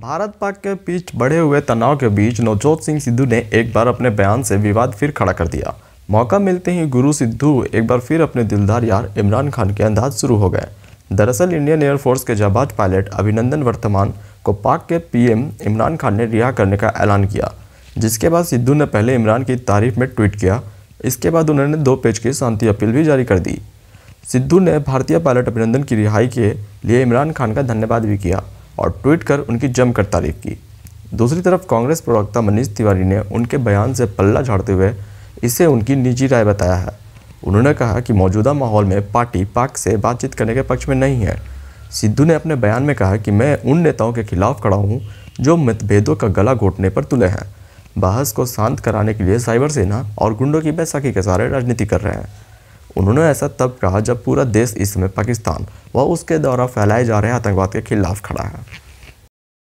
भारत पाक के बीच बढ़े हुए तनाव के बीच नवजोत सिंह सिद्धू ने एक बार अपने बयान से विवाद फिर खड़ा कर दिया मौका मिलते ही गुरु सिद्धू एक बार फिर अपने दिलदार यार इमरान खान के अंदाज शुरू हो गए दरअसल इंडियन एयरफोर्स के जाबाज पायलट अभिनंदन वर्तमान को पाक के पीएम इमरान खान ने रिहा करने का ऐलान किया जिसके बाद सिद्धू ने पहले इमरान की तारीफ में ट्वीट किया इसके बाद उन्होंने दो पेज की शांति अपील भी जारी कर दी सिद्धू ने भारतीय पायलट अभिनंदन की रिहाई के लिए इमरान खान का धन्यवाद भी किया और ट्वीट कर उनकी जमकर तारीफ की दूसरी तरफ कांग्रेस प्रवक्ता मनीष तिवारी ने उनके बयान से पल्ला झाड़ते हुए इसे उनकी निजी राय बताया है उन्होंने कहा कि मौजूदा माहौल में पार्टी पाक से बातचीत करने के पक्ष में नहीं है सिद्धू ने अपने बयान में कहा कि मैं उन नेताओं के खिलाफ खड़ा हूँ जो मतभेदों का गला घोटने पर तुले हैं बहस को शांत कराने के लिए साइबर सेना और गुंडों की बैसाखी के सहारे राजनीति कर रहे हैं उन्होंने ऐसा तब कहा जब पूरा देश इस समय पाकिस्तान व उसके द्वारा फैलाए जा रहे आतंकवाद के खिलाफ खड़ा है